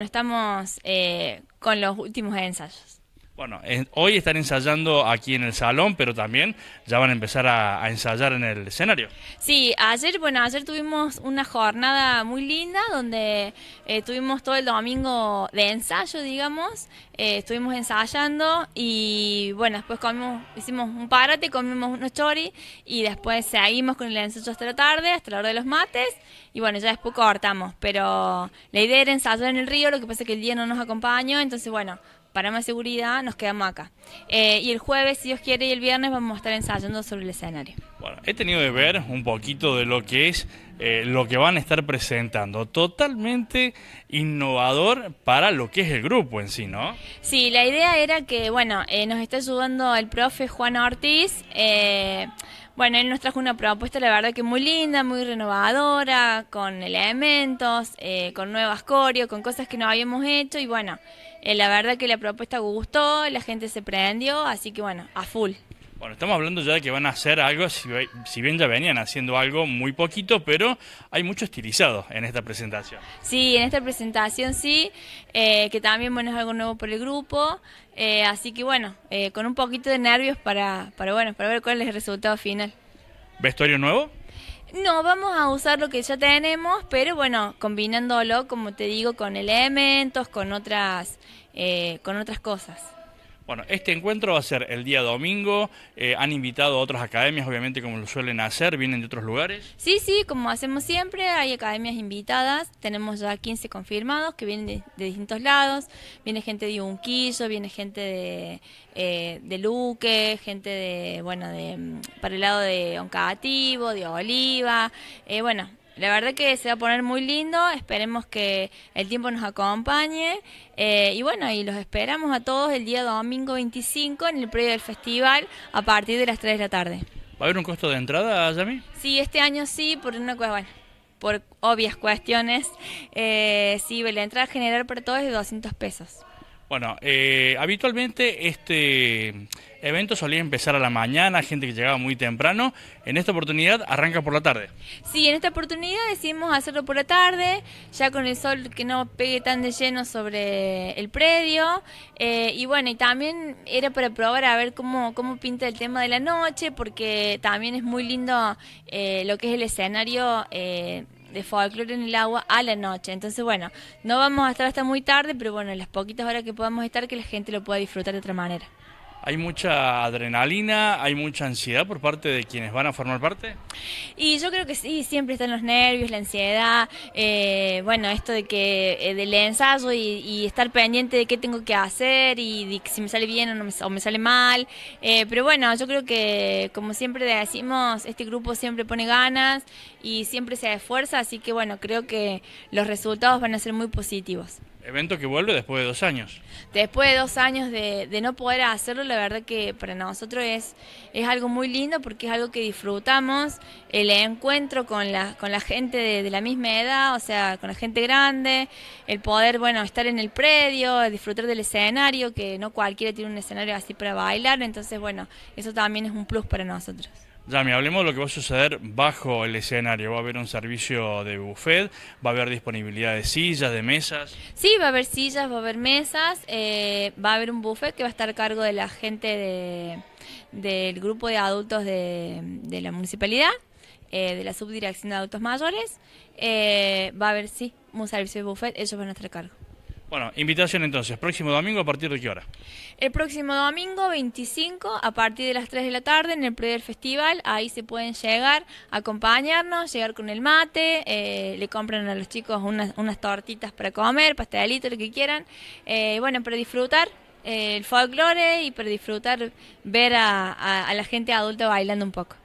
Estamos eh, con los últimos ensayos. Bueno, hoy están ensayando aquí en el salón, pero también ya van a empezar a, ensayar en el escenario. Sí, ayer, bueno, ayer tuvimos una jornada muy linda donde eh, tuvimos todo el domingo de ensayo, digamos, eh, estuvimos ensayando y bueno, después comimos, hicimos un parate, comimos unos chori y después seguimos con el ensayo hasta la tarde, hasta la hora de los mates y bueno, ya después cortamos, pero la idea era ensayar en el río, lo que pasa es que el día no nos acompañó, entonces bueno, para más seguridad nos quedamos acá. Eh, y el jueves, si Dios quiere, y el viernes vamos a estar ensayando sobre el escenario. Bueno, he tenido de ver un poquito de lo que es eh, lo que van a estar presentando. Totalmente innovador para lo que es el grupo en sí, ¿no? Sí, la idea era que, bueno, eh, nos está ayudando el profe Juan Ortiz. Eh, bueno, él nos trajo una propuesta, la verdad que muy linda, muy renovadora, con elementos, con nuevas coreos, con cosas que no habíamos hecho y bueno, la verdad que la propuesta gustó, la gente se prendió, así que bueno, a full. Bueno, estamos hablando ya de que van a hacer algo, si, bien ya venían haciendo algo muy poquito, pero hay mucho estilizado en esta presentación. Sí, en esta presentación sí, eh, que también bueno, es algo nuevo por el grupo, eh, así que bueno, eh, con un poquito de nervios para, para, bueno, para ver cuál es el resultado final. ¿Vestuario nuevo? No, vamos a usar lo que ya tenemos, pero bueno, combinándolo, como te digo, con elementos, con otras, con otras cosas. Bueno, este encuentro va a ser el día domingo. Eh, han invitado a otras academias, obviamente, como lo suelen hacer, vienen de otros lugares. Sí, sí, como hacemos siempre, hay academias invitadas. Tenemos ya 15 confirmados que vienen de, distintos lados. Viene gente de Unquillo, viene gente de, eh, de Luque, gente de, bueno, de, mm, para el lado de Oncagativo, de Oliva. Eh, bueno, la verdad que se va a poner muy lindo, esperemos que el tiempo nos acompañe eh, y bueno, y los esperamos a todos el día domingo 25 en el predio del festival a partir de las 3 de la tarde. ¿Va a haber un costo de entrada, Yami? Sí, este año sí, por una bueno, por obvias cuestiones, eh, sí, la entrada general para todos es de 200 pesos. Bueno, eh, habitualmente este evento solía empezar a la mañana, gente que llegaba muy temprano. En esta oportunidad arranca por la tarde. Sí, en esta oportunidad decidimos hacerlo por la tarde, ya con el sol que no pegue tan de lleno sobre el predio. Eh, y bueno, y también era para probar a ver cómo, cómo pinta el tema de la noche, porque también es muy lindo eh, lo que es el escenario de folclore en el agua a la noche. Entonces, bueno, no vamos a estar hasta muy tarde, pero bueno, las poquitas horas que podamos estar, que la gente lo pueda disfrutar de otra manera. ¿Hay mucha adrenalina? ¿Hay mucha ansiedad por parte de quienes van a formar parte? Y yo creo que sí, siempre están los nervios, la ansiedad, eh, bueno, esto de que eh, del ensayo y, estar pendiente de qué tengo que hacer y si me sale bien o, me, sale mal. Eh, pero bueno, yo creo que como siempre decimos, este grupo siempre pone ganas y siempre se esfuerza, así que bueno, creo que los resultados van a ser muy positivos. Evento que vuelve después de dos años. Después de dos años de, no poder hacerlo, la verdad que para nosotros es, es algo muy lindo porque es algo que disfrutamos, el encuentro con la, con la gente de, de la misma edad, o sea, con la gente grande, el poder, bueno, estar en el predio, disfrutar del escenario, que no cualquiera tiene un escenario así para bailar, entonces, bueno, eso también es un plus para nosotros. Yami, hablemos de lo que va a suceder bajo el escenario. ¿Va a haber un servicio de buffet? ¿Va a haber disponibilidad de sillas, de mesas? Sí, va a haber sillas, va a haber mesas, eh, va a haber un buffet que va a estar a cargo de la gente del grupo de adultos de, la municipalidad, eh, de la subdirección de adultos mayores. Eh, va a haber, sí, un servicio de buffet, ellos van a estar a cargo. Bueno, invitación entonces, próximo domingo a partir de qué hora? El próximo domingo 25 a partir de las 3 de la tarde en el Primer festival, ahí se pueden llegar, acompañarnos, llegar con el mate, eh, le compran a los chicos unas, unas, tortitas para comer, pastelitos, lo que quieran, eh, bueno, para disfrutar eh, el folclore y para disfrutar ver a la gente adulta bailando un poco.